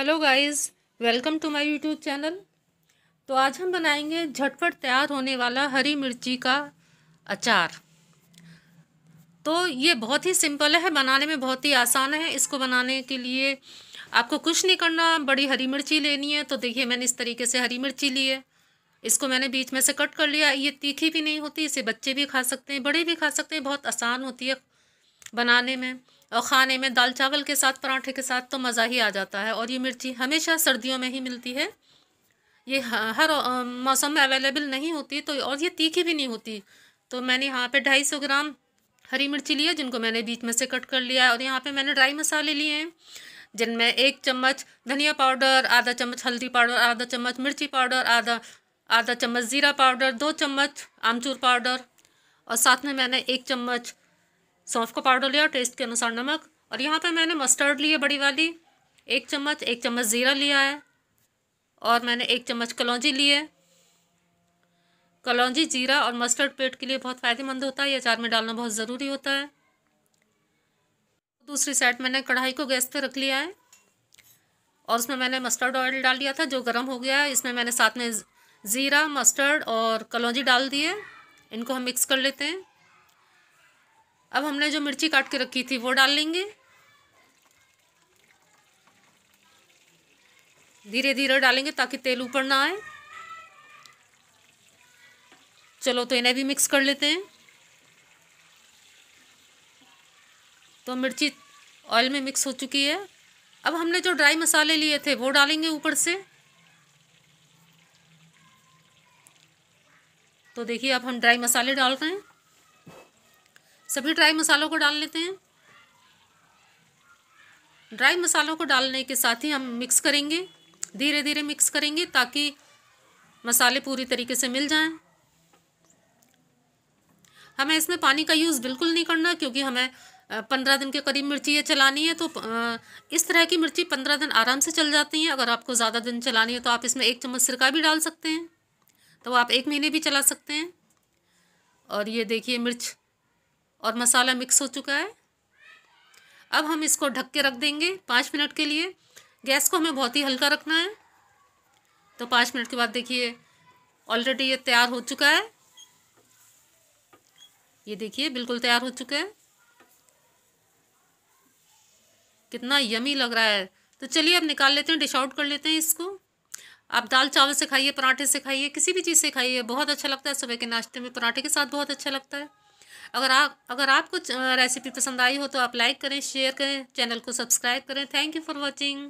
hello guys welcome to my YouTube channel तो आज हम बनाएंगे झटपट तैयार होने वाला हरी मिर्ची का अचार तो ये बहुत ही सिंपल है बनाने में बहुत ही आसान है इसको बनाने के लिए आपको कुछ नहीं करना बड़ी हरी मिर्ची लेनी है तो देखिए मैंने इस तरीके से हरी मिर्ची ली है इसको मैंने बीच में से कट कर लिया ये तीखी भी नहीं होती इसे बच्चे भी खा सकते हैं बड़े भी खा सकते हैं बहुत आसान होती है बनाने में और खाने में दाल चावल के साथ पराठे के साथ तो मज़ा ही आ जाता है और ये मिर्ची हमेशा सर्दियों में ही मिलती है ये हर मौसम में अवेलेबल नहीं होती तो और ये तीखी भी नहीं होती तो मैंने यहाँ पे ढाई सौ ग्राम हरी मिर्ची ली है जिनको मैंने बीच में से कट कर लिया है और यहाँ पे मैंने ड्राई मसाले लिए हैं जिनमें एक चम्मच धनिया पाउडर आधा चम्मच हल्दी पाउडर आधा चम्मच मिर्ची पाउडर आधा आधा चम्मच ज़ीरा पाउडर दो चम्मच आमचूर पाउडर और साथ में मैंने एक चम्मच सौंफ का पाउडर लिया टेस्ट के अनुसार नमक और यहाँ पे मैंने मस्टर्ड ली है बड़ी वाली एक चम्मच एक चम्मच ज़ीरा लिया है और मैंने एक चम्मच कलौजी ली है कलौजी जीरा और मस्टर्ड पेट के लिए बहुत फ़ायदेमंद होता है ये अचार में डालना बहुत ज़रूरी होता है दूसरी साइड मैंने कढ़ाई को गैस पे रख लिया है और उसमें मैंने मस्टर्ड ऑयल डाल दिया था जो गर्म हो गया है इसमें मैंने साथ में ज़ीरा मस्टर्ड और कलौजी डाल दिए इनको हम मिक्स कर लेते हैं अब हमने जो मिर्ची काट के रखी थी वो डाल लेंगे धीरे धीरे डालेंगे ताकि तेल ऊपर ना आए चलो तो इन्हें भी मिक्स कर लेते हैं तो मिर्ची ऑयल में मिक्स हो चुकी है अब हमने जो ड्राई मसाले लिए थे वो डालेंगे ऊपर से तो देखिए अब हम ड्राई मसाले डाल रहे हैं सभी ड्राई मसालों को डाल लेते हैं ड्राई मसालों को डालने के साथ ही हम मिक्स करेंगे धीरे धीरे मिक्स करेंगे ताकि मसाले पूरी तरीके से मिल जाएं हमें इसमें पानी का यूज़ बिल्कुल नहीं करना क्योंकि हमें पंद्रह दिन के करीब मिर्ची ये चलानी है तो इस तरह की मिर्ची पंद्रह दिन आराम से चल जाती हैं अगर आपको ज़्यादा दिन चलानी है तो आप इसमें एक चम्मच सिरका भी डाल सकते हैं तो आप एक महीने भी चला सकते हैं और ये देखिए मिर्च और मसाला मिक्स हो चुका है अब हम इसको ढक के रख देंगे पाँच मिनट के लिए गैस को हमें बहुत ही हल्का रखना है तो पाँच मिनट के बाद देखिए ऑलरेडी ये तैयार हो चुका है ये देखिए बिल्कुल तैयार हो चुका है कितना यमी लग रहा है तो चलिए अब निकाल लेते हैं डिश आउट कर लेते हैं इसको आप दाल चावल से खाइए पराठे से खाइए किसी भी चीज़ से खाइए बहुत अच्छा लगता है सुबह के नाश्ते में पराठे के साथ बहुत अच्छा लगता है अगर आप अगर आपको रेसिपी पसंद आई हो तो आप लाइक करें शेयर करें चैनल को सब्सक्राइब करें थैंक यू फॉर वॉचिंग